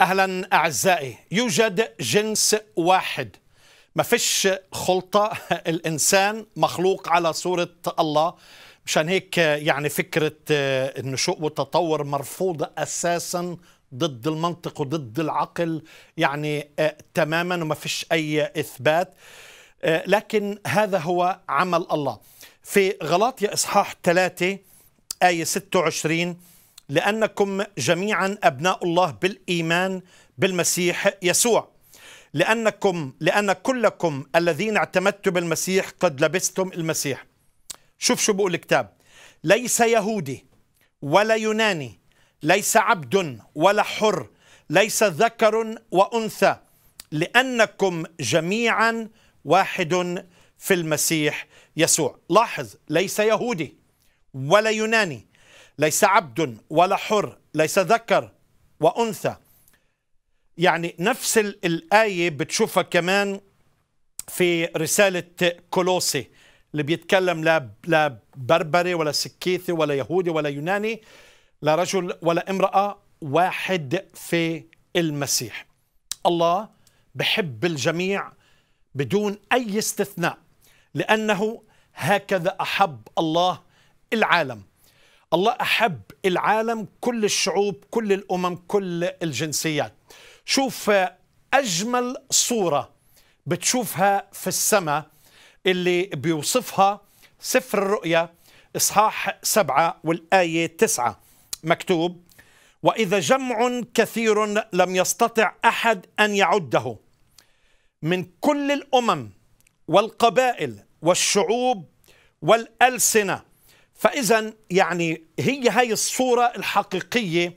اهلا اعزائي يوجد جنس واحد ما فيش خلطه الانسان مخلوق على صوره الله مشان هيك يعني فكره النشوء آه، والتطور مرفوضه اساسا ضد المنطق وضد العقل يعني آه، تماما وما فيش اي اثبات آه، لكن هذا هو عمل الله في غلاطيا اصحاح 3 ايه 26 لأنكم جميعا أبناء الله بالإيمان بالمسيح يسوع لأنكم لأن كلكم الذين اعتمدتم بالمسيح قد لبستم المسيح شوف شو بقول الكتاب ليس يهودي ولا يوناني ليس عبد ولا حر ليس ذكر وأنثى لأنكم جميعا واحد في المسيح يسوع لاحظ ليس يهودي ولا يوناني ليس عبد ولا حر ليس ذكر وأنثى يعني نفس الآية بتشوفها كمان في رسالة كولوسي اللي بيتكلم لا بربري ولا سكيثي ولا يهودي ولا يوناني لا رجل ولا امرأة واحد في المسيح الله بحب الجميع بدون أي استثناء لأنه هكذا أحب الله العالم الله أحب العالم كل الشعوب كل الأمم كل الجنسيات شوف آه، أجمل صورة بتشوفها في السماء اللي بيوصفها سفر الرؤيا إصحاح سبعة والآية تسعة مكتوب وإذا جمع كثير لم يستطع أحد أن يعده من كل الأمم والقبائل والشعوب والألسنة فإذا يعني هي هاي الصورة الحقيقية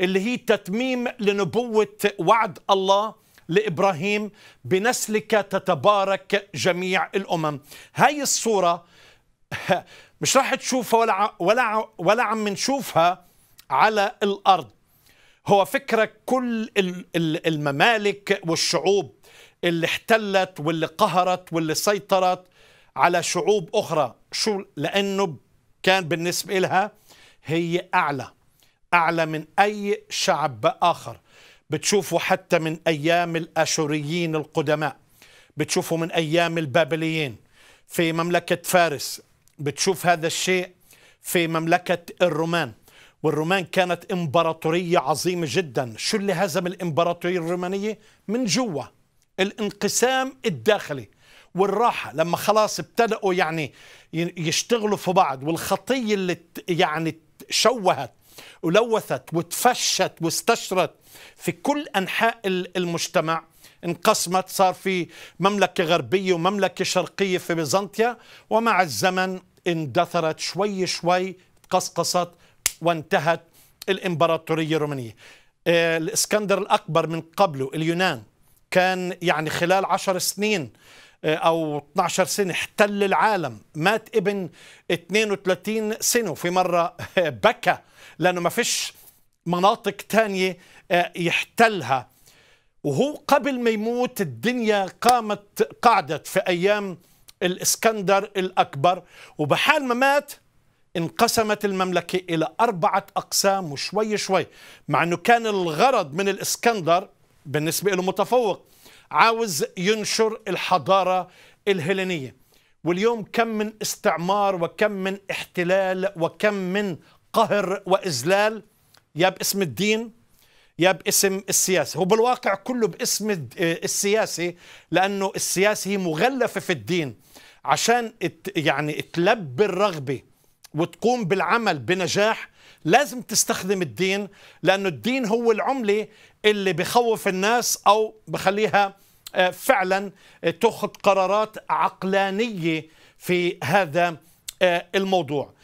اللي هي تتميم لنبوة وعد الله لإبراهيم بنسلك تتبارك جميع الأمم هاي الصورة مش راح تشوفها ولا ولا ولا عم نشوفها على الأرض هو فكرة كل الممالك والشعوب اللي احتلت واللي قهرت واللي سيطرت على شعوب أخرى شو لأنه كان بالنسبة لها هي أعلى أعلى من أي شعب آخر بتشوفوا حتى من أيام الأشوريين القدماء بتشوفوا من أيام البابليين في مملكة فارس بتشوف هذا الشيء في مملكة الرومان والرومان كانت إمبراطورية عظيمة جدا شو اللي هزم الإمبراطورية الرومانية من جوا الانقسام الداخلي والراحة لما خلاص ابتدأوا يعني يشتغلوا في بعض والخطية اللي يعني شوهت ولوثت وتفشت واستشرت في كل أنحاء المجتمع انقسمت صار في مملكة غربية ومملكة شرقية في بيزنطيا ومع الزمن اندثرت شوي شوي قصقصت وانتهت الإمبراطورية الرومانية آه، الإسكندر الأكبر من قبله اليونان كان يعني خلال عشر سنين او 12 سنه احتل العالم مات ابن 32 سنه وفي مره بكى لانه ما فيش مناطق تانية آه، يحتلها وهو قبل ما يموت الدنيا قامت قعدت في ايام الاسكندر الاكبر وبحال ما مات انقسمت المملكة إلى أربعة أقسام وشوي شوي مع أنه كان الغرض من الإسكندر بالنسبة له متفوق عاوز ينشر الحضارة الهيلينية واليوم كم من استعمار وكم من احتلال وكم من قهر وإذلال يا باسم الدين يا باسم السياسة هو بالواقع كله باسم آه، السياسي لأنه السياسة هي مغلفة في الدين عشان يعني تلبي الرغبة وتقوم بالعمل بنجاح لازم تستخدم الدين لأنه الدين هو العملة اللي بخوف الناس أو بخليها آه، فعلا آه، تأخذ قرارات عقلانية في هذا آه، الموضوع